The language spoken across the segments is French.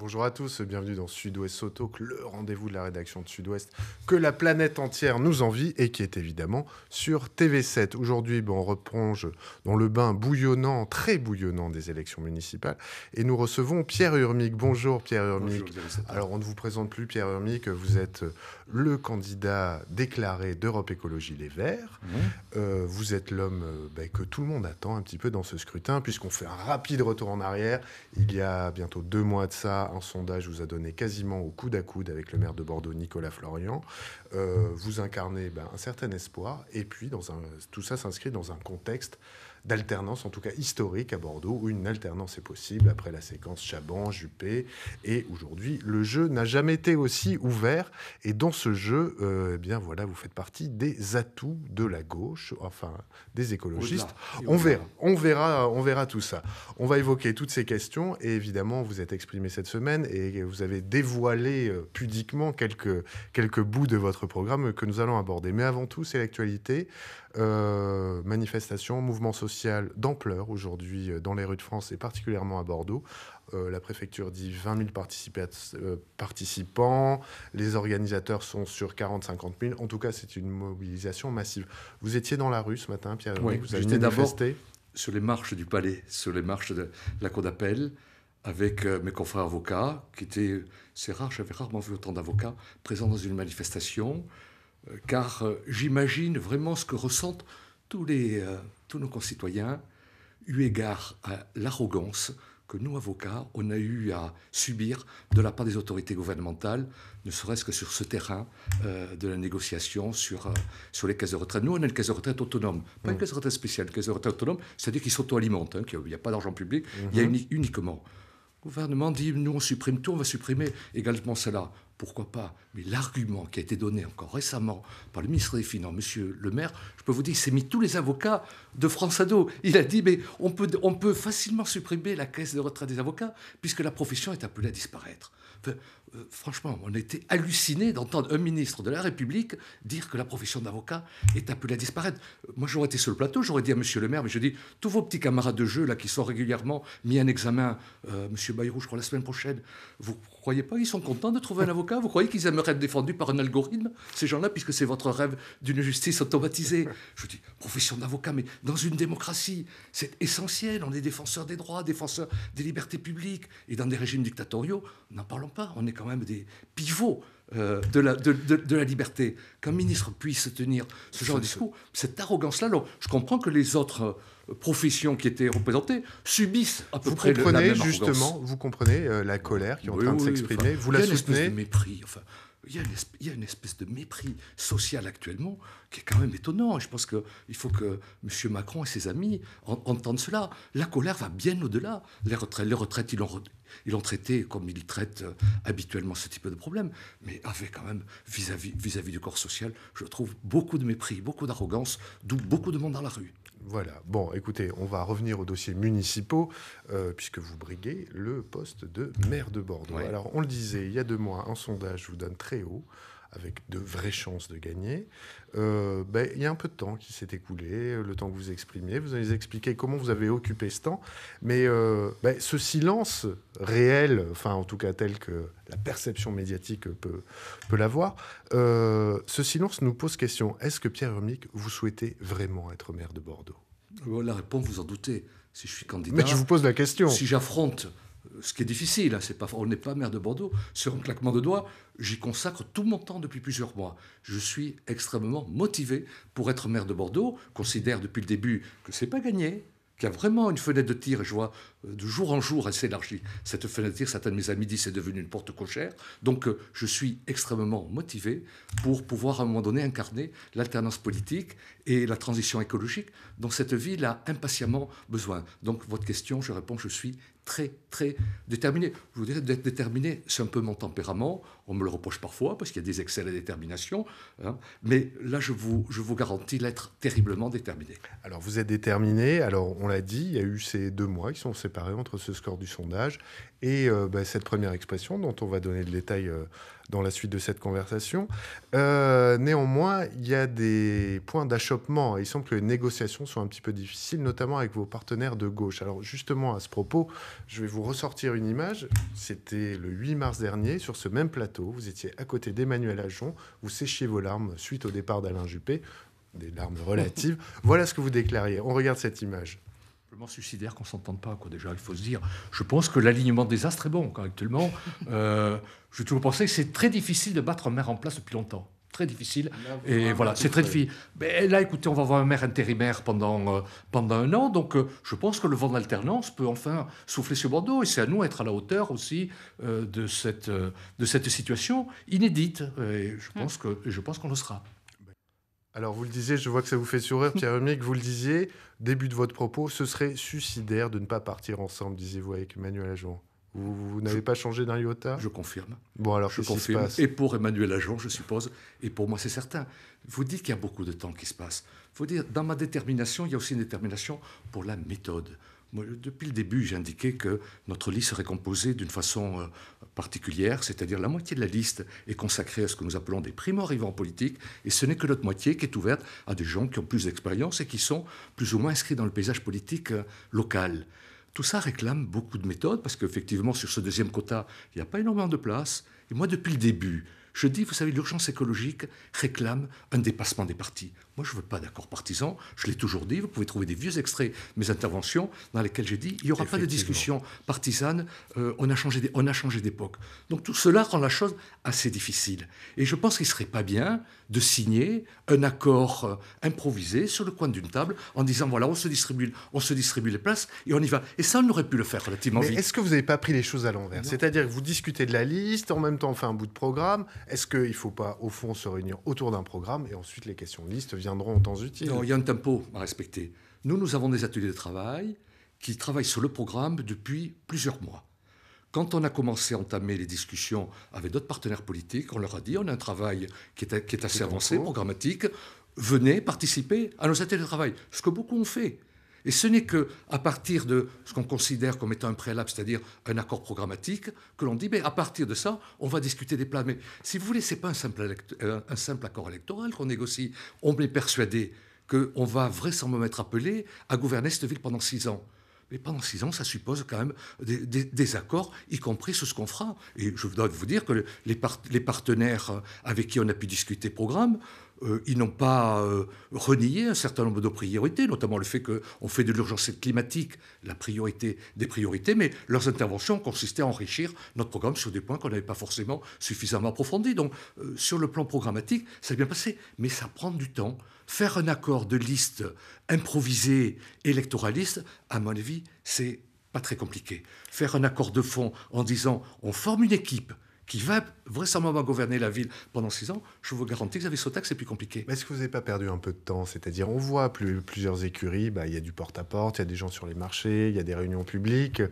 Bonjour à tous, bienvenue dans Sud-Ouest Auto, le rendez-vous de la rédaction de Sud-Ouest que la planète entière nous envie et qui est évidemment sur TV7. Aujourd'hui, ben, on replonge dans le bain bouillonnant, très bouillonnant des élections municipales et nous recevons Pierre Urmic. Bonjour Pierre Urmic. Alors on ne vous présente plus Pierre Urmic, vous êtes euh, le candidat déclaré d'Europe Écologie Les Verts. Mmh. Euh, vous êtes l'homme euh, ben, que tout le monde attend un petit peu dans ce scrutin puisqu'on fait un rapide retour en arrière. Il y a bientôt deux mois de ça un sondage vous a donné quasiment au coude à coude avec le maire de Bordeaux, Nicolas Florian. Euh, vous incarnez ben, un certain espoir. Et puis, tout ça s'inscrit dans un contexte d'alternance, en tout cas historique, à Bordeaux, où une alternance est possible après la séquence Chaban, Juppé. Et aujourd'hui, le jeu n'a jamais été aussi ouvert. Et dans ce jeu, euh, eh bien voilà, vous faites partie des atouts de la gauche, enfin des écologistes. On verra, on verra, on verra tout ça. On va évoquer toutes ces questions. Et évidemment, vous êtes exprimé cette semaine et vous avez dévoilé euh, pudiquement quelques, quelques bouts de votre programme que nous allons aborder. Mais avant tout, c'est l'actualité. Euh, manifestation, mouvement social d'ampleur aujourd'hui euh, dans les rues de France et particulièrement à Bordeaux. Euh, la préfecture dit 20 000 participants, les organisateurs sont sur 40-50 000. En tout cas, c'est une mobilisation massive. Vous étiez dans la rue ce matin, Pierre oui, vous avez manifesté sur les marches du palais, sur les marches de la cour d'appel, avec mes confrères avocats, qui étaient, c'est rare, j'avais rarement vu autant d'avocats présents dans une manifestation. Euh, car euh, j'imagine vraiment ce que ressentent tous, les, euh, tous nos concitoyens, eu égard à l'arrogance que nous, avocats, on a eu à subir de la part des autorités gouvernementales, ne serait-ce que sur ce terrain de la négociation sur, sur les caisses de retraite. Nous, on a une caisse de retraite autonome, pas une mm. caisse de retraite spéciale, une caisse de retraite autonome, c'est-à-dire qu'ils s'auto-alimentent, hein, qu'il n'y a pas d'argent public, il y a mm-hmm. uniquement. Le gouvernement dit, nous, on supprime tout, on va supprimer également cela pourquoi pas Mais l'argument qui a été donné encore récemment par le ministre des Finances, M. Le Maire, je peux vous dire, il s'est mis tous les avocats de France à Il a dit, mais on peut, facilement supprimer la caisse de retraite des avocats, puisque la profession est appelée à disparaître. Euh, franchement, on était hallucinés d'entendre un ministre de la République dire que la profession d'avocat est appelée à disparaître. Euh, moi, j'aurais été sur le plateau, j'aurais dit à M. le maire, mais je dis, tous vos petits camarades de jeu, là, qui sont régulièrement mis en examen, euh, Monsieur M. Bayrou, je crois, la semaine prochaine, vous croyez pas Ils sont contents de trouver un avocat Vous croyez qu'ils aimeraient être défendus par un algorithme, ces gens-là, puisque c'est votre rêve d'une justice automatisée Je dis, profession d'avocat, mais dans une démocratie, c'est essentiel. On est défenseur des droits, défenseur des libertés publiques. Et dans des régimes dictatoriaux, n'en parlons pas. On est quand même des pivots euh, de, la, liberté, qu'un ministre puisse tenir ce genre de discours, cette arrogance-là, je comprends que les autres euh, professions qui étaient représentées subissent à peu vous près comprenez, justement, Vous comprenez euh, la colère qui est en train de s'exprimer, vous la soutenez. mépris, enfin, il y, a une espèce, de mépris social actuellement qui est quand même étonnant. Je pense qu'il faut que M. Macron et ses amis entendent cela. La colère va bien au-delà. Les retraites, les retraites ils, l'ont, ils traité comme ils traitent euh, habituellement ce type de problème, mais avec quand même vis-à-vis, vis-à-vis du corps social, je trouve beaucoup de mépris, beaucoup d'arrogance, d'où beaucoup de monde dans la rue. Voilà. Bon, écoutez, on va revenir aux dossiers municipaux, euh, puisque vous briguez le poste de maire de Bordeaux. Alors, on le disait il y a deux mois, un sondage vous donne très haut avec de vraies chances de gagner, euh, ben, il y a un peu de temps qui s'est écoulé, euh, le temps que vous exprimiez, vous allez expliquer comment vous avez occupé ce temps, mais euh, ben, ce silence réel, enfin en tout cas tel que la perception médiatique peut, peut l'avoir, ce silence nous pose question, est-ce que Pierre Hermic, vous souhaitez vraiment être maire de Bordeaux La réponse, vous en doutez. Si je suis candidat... Mais je vous pose la question. Si j'affronte euh, ce qui est difficile, hein, c'est pas, on n'est pas maire de Bordeaux, sur un claquement de doigts, j'y consacre tout mon temps depuis plusieurs mois. Je suis extrêmement motivé pour être maire de Bordeaux, considère depuis le début que c'est pas gagné, qu'il y a vraiment une fenêtre de tir, et je vois euh, de jour en jour, elle s'élargit. Cette fenêtre de tir, certains de mes amis disent, c'est devenu une porte cochère. Donc euh, je suis extrêmement motivé pour pouvoir à un moment donné incarner l'alternance politique et la transition écologique dont cette ville a impatiemment besoin. Donc votre question, je réponds, je suis très, très déterminé. Je vous dirais, d'être déterminé, c'est un peu mon tempérament. On me le reproche parfois parce qu'il y a des excès à la détermination. Hein. Mais là, je vous, je vous garantis d'être terriblement déterminé. Alors, vous êtes déterminé. Alors, on l'a dit, il y a eu ces deux mois qui sont séparés entre ce score du sondage et euh, bah, cette première expression dont on va donner le détail euh, dans la suite de cette conversation. Euh, néanmoins, il y a des points d'achoppement. Il semble que les négociations sont un petit peu difficiles, notamment avec vos partenaires de gauche. Alors justement, à ce propos, je vais vous ressortir une image. C'était le 8 mars dernier, sur ce même plateau. Vous étiez à côté d'Emmanuel Ajon. Vous séchiez vos larmes suite au départ d'Alain Juppé. Des larmes relatives. voilà ce que vous déclariez. On regarde cette image simplement suicidaire qu'on s'entende pas, quoi, déjà, il faut se dire. Je pense que l'alignement des astres est bon, quoi, actuellement. Euh, je toujours pensé que c'est très difficile de battre un maire en place depuis longtemps. Très difficile. et voilà, c'est très difficile. Mais là, écoutez, on va avoir un maire intérimaire pendant, euh, pendant un an. Donc, euh, je pense que le vent d'alternance peut enfin souffler sur Bordeaux. Et c'est à nous d'être à la hauteur aussi euh, de, cette, de cette situation inédite. Et je hum. pense, que, je pense qu'on le sera. Alors vous le disiez, je vois que ça vous fait sourire, Pierre que vous le disiez, début de votre propos, ce serait suicidaire de ne pas partir ensemble, disiez-vous avec Emmanuel Ajon. Vous, n'avez pas changé d'un iota Je confirme. Bon alors, je confirme. et pour Emmanuel Ajon, je suppose, et pour moi, c'est certain. Vous dites qu'il y a beaucoup de temps qui se passe. Faut dire, dans ma détermination, il y a aussi une détermination pour la méthode. depuis le début, j'ai indiqué que notre lit serait composé d'une façon euh, particulière, c'est-à-dire la moitié de la liste est consacrée à ce que nous appelons des primo en politiques, et ce n'est que l'autre moitié qui est ouverte à des gens qui ont plus d'expérience et qui sont plus ou moins inscrits dans le paysage politique euh, local. Tout ça réclame beaucoup de méthodes, parce qu'effectivement, sur ce deuxième quota, il n'y a pas énormément de place. Et moi, depuis le début, je dis, vous savez, l'urgence écologique réclame un dépassement des partis je ne veux pas d'accord partisan. Je l'ai toujours dit. Vous pouvez trouver des vieux extraits de mes interventions dans lesquelles j'ai dit il n'y aura pas de discussion partisane. Euh, on a changé, on a changé d'époque. Donc tout cela rend la chose assez difficile. Et je pense qu'il serait pas bien de signer un accord euh, improvisé sur le coin d'une table en disant voilà, on se distribue, on se distribue les places et on y va. Et ça, on aurait pu le faire relativement Mais vite. Est-ce que vous n'avez pas pris les choses à l'envers C'est-à-dire que vous discutez de la liste, en même temps, on fait un bout de programme. Est-ce qu'il ne faut pas, au fond, se réunir autour d'un programme et ensuite les questions de liste viennent en il y a un tempo à respecter. Nous, nous avons des ateliers de travail qui travaillent sur le programme depuis plusieurs mois. Quand on a commencé à entamer les discussions avec d'autres partenaires politiques, on leur a dit on a un travail qui est, qui est assez avancé, programmatique, venez participer à nos ateliers de travail. Ce que beaucoup ont fait. Et ce n'est que à partir de ce qu'on considère comme étant un préalable, c'est-à-dire un accord programmatique, que l'on dit, mais à partir de ça, on va discuter des plans. Mais si vous voulez, ce n'est pas un simple, euh, un simple, accord électoral qu'on négocie. On est persuadé qu'on va vraisemblablement être appelé à gouverner cette ville pendant six ans. Mais pendant six ans, ça suppose quand même des, accords, y compris sur ce qu'on fera. Et je dois vous dire que les, les partenaires avec qui on a pu discuter programme euh, ils n'ont pas euh, renié un certain nombre de priorités, notamment le fait qu'on fait de l'urgence climatique la priorité des priorités, mais leurs interventions consistaient à enrichir notre programme sur des points qu'on n'avait pas forcément suffisamment approfondis. Donc, euh, sur le plan programmatique, ça a bien passé, mais ça prend du temps. Faire un accord de liste improvisé, électoraliste, à mon avis, c'est pas très compliqué. Faire un accord de fond en disant on forme une équipe qui va vraisemblablement gouverner la ville pendant six ans, je vous garantis que avez taxe, c'est plus compliqué. Mais est-ce que vous n'avez pas perdu un peu de temps C'est-à-dire, on voit plus, plusieurs écuries, bah, il y a du porte-à-porte, il y a des gens sur les marchés, il y a des réunions publiques.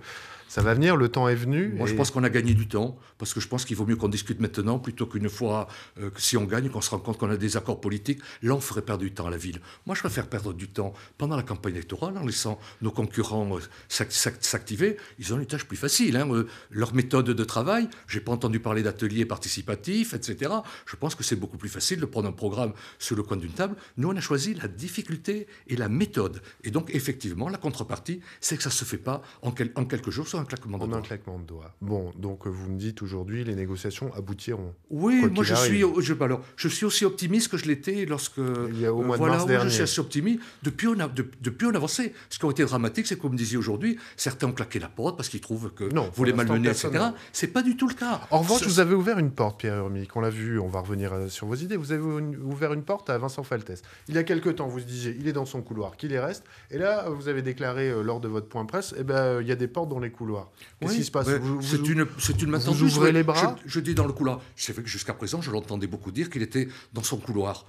Ça va venir, le temps est venu. Moi, je pense qu'on a gagné du temps, parce que je pense qu'il vaut mieux qu'on discute maintenant plutôt qu'une fois, euh, que si on gagne, qu'on se rend compte qu'on a des accords politiques. Là, on ferait perdre du temps à la ville. Moi, je préfère perdre du temps pendant la campagne électorale, en laissant nos concurrents euh, s'activer. Ils ont une tâche plus facile. Hein, euh, leur méthode de travail, j'ai pas entendu parler parler d'ateliers participatifs, etc. Je pense que c'est beaucoup plus facile de prendre un programme sur le coin d'une table. Nous, on a choisi la difficulté et la méthode. Et donc, effectivement, la contrepartie, c'est que ça ne se fait pas en, quelques jours sur un claquement de doigts. claquement de doigts. Bon, donc euh, vous me dites aujourd'hui, les négociations aboutiront. Oui, moi je suis, bah, alors, je suis aussi optimiste que je l'étais lorsque. Il y a au euh, mois voilà, Je suis assez optimiste. Depuis, on, a, de, depuis, on avançait. Ce qui a été dramatique, c'est comme vous me disiez aujourd'hui, certains ont claqué la porte parce qu'ils trouvent que non, vous les malmenez, etc. C'est pas du tout le cas vous avez ouvert une porte, Pierre Urmic. On l'a vu, on va revenir euh, sur vos idées. Vous avez ouvert une porte à Vincent Faltès. Il y a quelques temps, vous disiez, il est dans son couloir, qu'il y reste. Et là, euh, vous avez déclaré euh, lors de votre point presse, eh ben, il y a des portes dans les couloirs. Qu'est-ce qui se passe C'est une, c'est Vous ouvrez les bras je, dis dans le couloir. que jusqu'à présent, je l'entendais beaucoup dire qu'il était dans son couloir.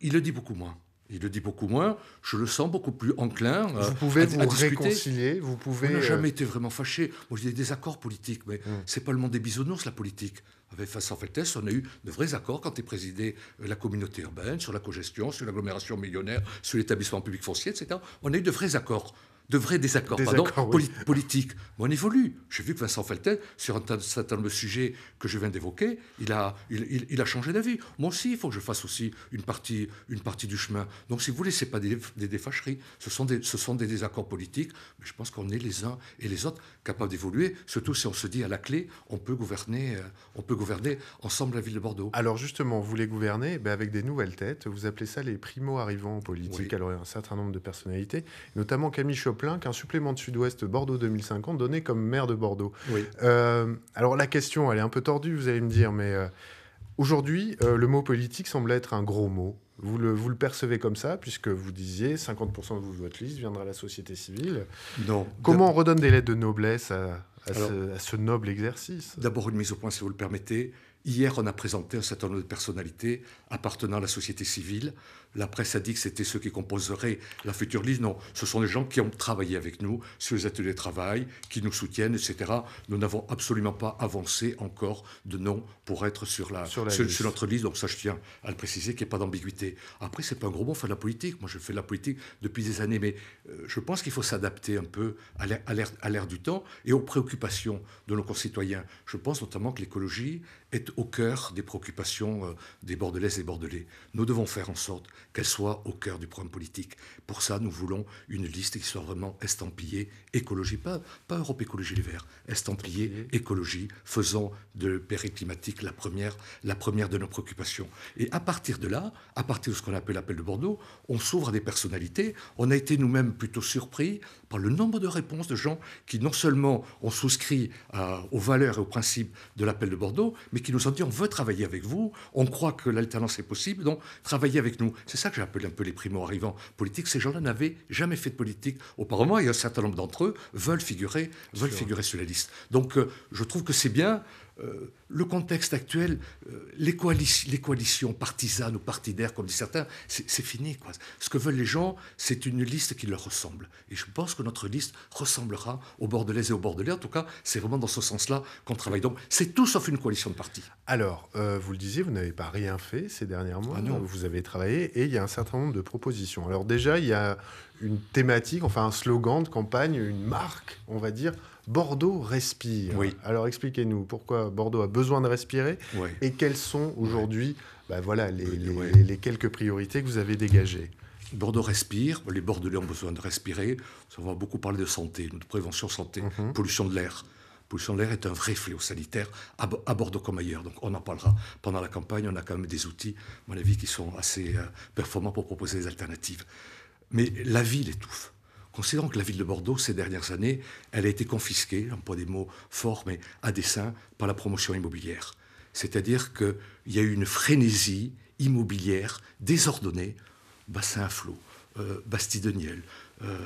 il le dit beaucoup moins. Il le dit beaucoup moins. Je le sens beaucoup plus enclin. Vous euh, pouvez vous réconcilier. Vous pouvez. On n'a jamais euh, été vraiment fâché. Moi, j'ai des désaccords politiques, mais ce hmm. c'est pas le monde des bisounours la politique. Avec Vincent Feltès, on a eu de vrais accords quand il présidait euh, la communauté urbaine sur la cogestion, sur l'agglomération millionnaire, sur l'établissement public foncier, etc. On a eu de vrais accords de vrais désaccords, pardon, politiques. Mais on évolue. J'ai vu que Vincent Feltel, sur un certain nombre de sujets que je viens d'évoquer, il a, il, a changé d'avis. Moi aussi, il faut que je fasse aussi une partie, une partie du chemin. Donc, si vous voulez, ce pas des, des, ce sont des, ce sont des désaccords politiques, mais je pense qu'on est les uns et les autres capables d'évoluer, surtout si on se dit à la clé, on peut gouverner, euh, on peut gouverner ensemble la ville de Bordeaux. Alors, justement, vous voulez gouverner ben, avec des nouvelles têtes, vous appelez ça les primo-arrivants en politique. Alors, il y a un certain nombre de personnalités, notamment Camille Chaubin plein qu'un supplément de Sud-Ouest Bordeaux 2050 donné comme maire de Bordeaux. Euh, alors la question, elle est un peu tordue, vous allez me dire, mais euh, aujourd'hui, euh, le mot politique semble être un gros mot. Vous le, vous le percevez comme ça, puisque vous disiez 50% de votre liste viendra à la société civile. Non. Comment on redonne des lettres de noblesse à, ce, à ce, noble exercice D'abord, une mise au point, si vous le permettez. Hier, on a présenté un certain nombre de personnalités appartenant à la société civile la presse a dit que c'était ceux qui composeraient la future liste. Non, ce sont les gens qui ont travaillé avec nous sur les ateliers de travail, qui nous soutiennent, etc. Nous n'avons absolument pas avancé encore de nom pour être sur, la, sur, notre liste. Donc ça, je tiens à le préciser, qu'il n'y ait pas d'ambiguïté. Après, c'est pas un gros mot, faire de la politique. Moi, je fais de la politique depuis des années, mais euh, je pense qu'il faut s'adapter un peu à l'ère du temps et aux préoccupations de nos concitoyens. Je pense notamment que l'écologie est au cœur des préoccupations euh, des Bordelaises et Bordelais. Nous devons faire en sorte qu'elle soit au cœur du programme politique. Pour ça, nous voulons une liste qui soit vraiment estampillée écologie, pas, Europe Écologie Les Verts, estampillée écologie, faisant de périclimatique la première, la première de nos préoccupations. Et à partir de là, à partir de ce qu'on appelle l'appel de Bordeaux, on s'ouvre à des personnalités. On a été nous-mêmes plutôt surpris le nombre de réponses de gens qui non seulement ont souscrit euh, aux valeurs et aux principes de l'appel de Bordeaux, mais qui nous ont dit on veut travailler avec vous, on croit que l'alternance est possible, donc travaillez avec nous. C'est ça que j'appelle un peu les primo-arrivants politiques. Ces gens-là n'avaient jamais fait de politique auparavant et un certain nombre d'entre eux veulent figurer, veulent figurer sur la liste. Donc euh, je trouve que c'est bien. Euh, le contexte actuel, euh, les, coalitions, les, partisanes ou partidaires, comme disent certains, c'est fini. Quoi. Ce que veulent les gens, c'est une liste qui leur ressemble. Et je pense que notre liste ressemblera aux Bordelais et aux Bordelais. En tout cas, c'est vraiment dans ce sens-là qu'on travaille. Donc, c'est tout sauf une coalition de partis. Alors, euh, vous le disiez, vous n'avez pas rien fait ces derniers mois. Ah non. Vous avez travaillé et il y a un certain nombre de propositions. Alors déjà, il y a une thématique, enfin un slogan de campagne, une marque, on va dire, Bordeaux respire. Oui. Alors expliquez-nous pourquoi Bordeaux a besoin de respirer et quelles sont aujourd'hui bah, voilà, les, quelques priorités que vous avez dégagées. Bordeaux respire, les Bordelais ont besoin de respirer. On va beaucoup parler de santé, de prévention santé, mhm. pollution de l'air. Pollution de l'air est un vrai fléau sanitaire à Bordeaux comme ailleurs. Donc on en parlera pendant la campagne. On a quand même des outils, à mon avis, qui sont assez euh, performants pour proposer des alternatives. Mais la ville étouffe considérant que la ville de Bordeaux, ces dernières années, elle a été confisquée, pas des mots forts mais à dessein, par la promotion immobilière. C'est-à-dire qu'il y a eu une frénésie immobilière désordonnée, bassin à flot, euh, Niel, euh,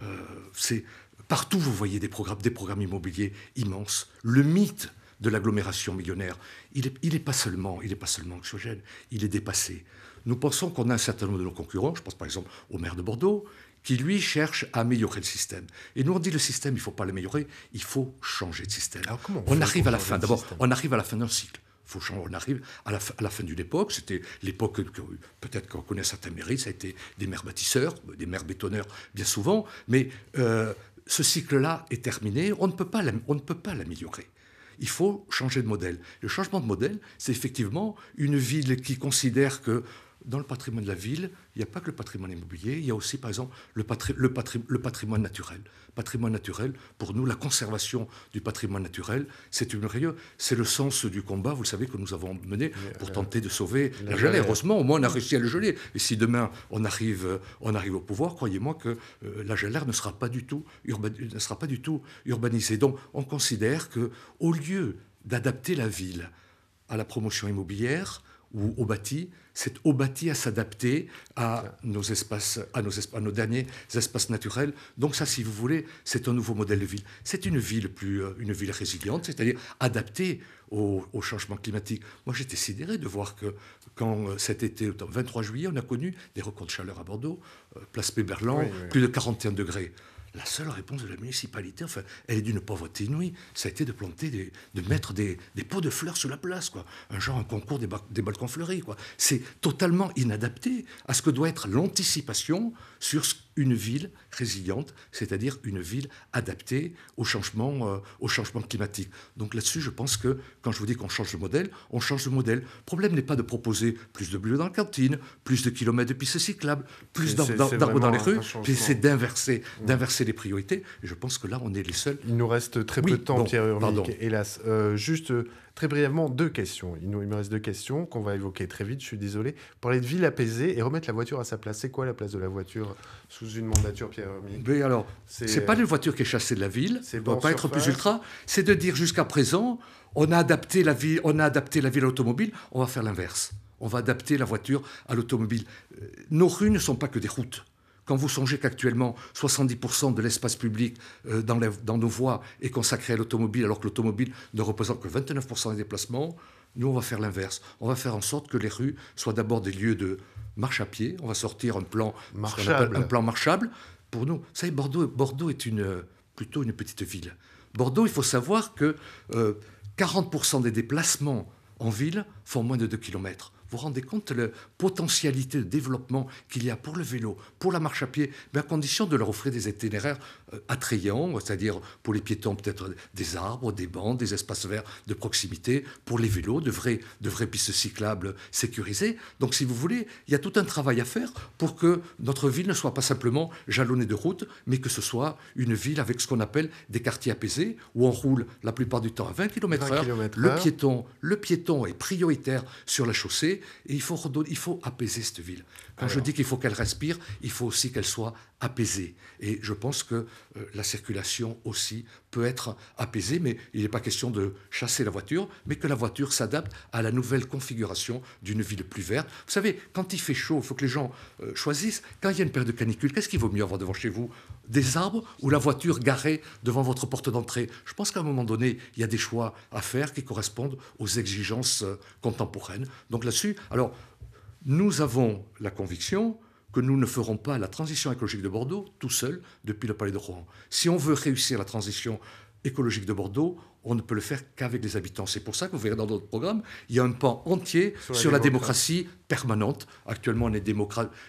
euh, c'est partout vous voyez des programmes, immobiliers immenses. Le mythe de l'agglomération millionnaire, il n'est pas seulement, il est pas seulement anxiogène, il est dépassé. Nous pensons qu'on a un certain nombre de nos concurrents. Je pense par exemple au maire de Bordeaux, qui lui cherche à améliorer le système. Et nous on dit le système, il ne faut pas l'améliorer, il faut changer de système. Alors, comment on, arrive à la fin, d'abord, on arrive à la fin d'un cycle. Faut changer, on arrive à la, fin d'une époque. C'était l'époque peut-être qu'on connaît certains mairies, ça a été des maires bâtisseurs, des maires bétonneurs bien souvent, mais euh, ce cycle-là est terminé, on ne peut pas l'améliorer. Il faut changer de modèle. Le changement de modèle, c'est effectivement une ville qui considère que dans le patrimoine de la ville, il n'y a pas que le patrimoine immobilier, il y a aussi, par exemple, le, patrimoine naturel. Patrimoine naturel, pour nous, la conservation du patrimoine naturel, c'est une c'est le sens du combat, vous le savez, que nous avons mené pour euh, tenter de sauver la, la Heureusement, au moins, on a réussi à le geler. Et si demain, on arrive, euh, on arrive au pouvoir, croyez-moi que euh, la gelée ne sera pas du tout, tout urbanisée. Donc, on considère que, au lieu d'adapter la ville à la promotion immobilière, ou au bâti, c'est au bâti à s'adapter à nos espaces, à nos, derniers espaces naturels. Donc ça, si vous voulez, c'est un nouveau modèle de ville. C'est une ville plus, euh, une ville résiliente, c'est-à-dire adaptée au, changement climatique. Moi, j'étais sidéré de voir que quand euh, cet été, le 23 juillet, on a connu des records de chaleur à Bordeaux, euh, place Péberland, plus de 41 degrés. La seule réponse de la municipalité, enfin, elle est d'une pauvreté inouïe, ça a été de planter, de mettre des, pots de fleurs sur la place, quoi. Un genre, un concours des, balcons fleuris, quoi. C'est totalement inadapté à ce que doit être l'anticipation sur une ville résiliente, c'est-à-dire une ville adaptée euh, au changement, climatique. Donc là-dessus, je pense que quand je vous dis qu'on change de modèle, on change de modèle. Le problème n'est pas de proposer plus de bleu dans la cantine, plus de kilomètres de pistes cyclables, plus d'arbres dans, les rues, c'est d'inverser, d'inverser les priorités. je pense que là, on est les seuls. Il nous reste très peu de temps, Pierre Urmic, hélas. Euh, juste euh, très brièvement, deux questions. Il, nous, il me reste deux questions qu'on va évoquer très vite, je suis désolé. Parler de ville apaisée et remettre la voiture à sa place. C'est quoi la place de la voiture sous une mandature, Pierre Urmic Ce alors, c'est pas une euh, voiture qui est chassée de la ville. C'est bon, pas être plus ultra. C'est de dire jusqu'à présent, on a adapté la ville, on a adapté la ville automobile, on va faire l'inverse. On va adapter la voiture à l'automobile. Nos rues ne sont pas que des routes. Quand vous songez qu'actuellement 70% de l'espace public euh, dans, nos voies est consacré à l'automobile, alors que l'automobile ne représente que 29% des déplacements, nous on va faire l'inverse. On va faire en sorte que les rues soient d'abord des lieux de marche à pied. On va sortir un plan marchable. Un plan marchable pour nous. Vous savez, Bordeaux, Bordeaux est une, euh, plutôt une petite ville. Bordeaux, il faut savoir que 40% euh, des déplacements en ville font moins de 2 km vous rendez compte de la potentialité de développement qu'il y a pour le vélo, pour la marche à pied, mais à condition de leur offrir des itinéraires attrayant c'est-à-dire pour les piétons peut-être des arbres, des bancs, des espaces verts de proximité, pour les vélos, de vraies, de vraies pistes cyclables sécurisées. Donc si vous voulez, il y a tout un travail à faire pour que notre ville ne soit pas simplement jalonnée de routes, mais que ce soit une ville avec ce qu'on appelle des quartiers apaisés, où on roule la plupart du temps à 20 km, h Le piéton, le piéton est prioritaire sur la chaussée et il faut, il faut apaiser cette ville. Quand je dis qu'il faut qu'elle respire, il faut aussi qu'elle soit apaisée. Et je pense que euh, la circulation aussi peut être apaisée, mais il n'est pas question de chasser la voiture, mais que la voiture s'adapte à la nouvelle configuration d'une ville plus verte. Vous savez, quand il fait chaud, il faut que les gens euh, choisissent. Quand il y a une période de canicule, qu'est-ce qu'il vaut mieux avoir devant chez vous Des arbres ou la voiture garée devant votre porte d'entrée Je pense qu'à un moment donné, il y a des choix à faire qui correspondent aux exigences euh, contemporaines. Donc là-dessus, alors nous avons la conviction que nous ne ferons pas la transition écologique de Bordeaux tout seul depuis le Palais de Rouen. Si on veut réussir la transition écologique de Bordeaux, on ne peut le faire qu'avec les habitants. C'est pour ça que vous verrez dans notre programme, il y a un pan entier sur la, démocratie. permanente. Actuellement, on est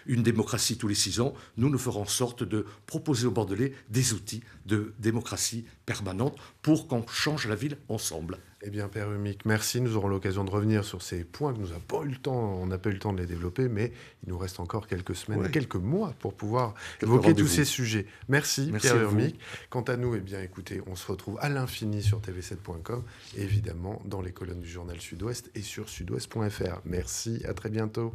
une démocratie tous les six ans. Nous, nous ferons en sorte de proposer aux Bordelais des outils de démocratie permanente pour qu'on change la ville ensemble. Eh bien, Père Humic, merci. Nous aurons l'occasion de revenir sur ces points que nous n'avons pas eu le temps, on n'a pas eu le temps de les développer, mais il nous reste encore quelques semaines, quelques mois pour pouvoir évoquer tous ces sujets. Merci, pierre Père Quant à nous, eh bien, écoutez, on se retrouve à l'infini sur TVC. 7com évidemment dans les colonnes du journal Sud-Ouest et sur sudouest.fr. Merci, à très bientôt.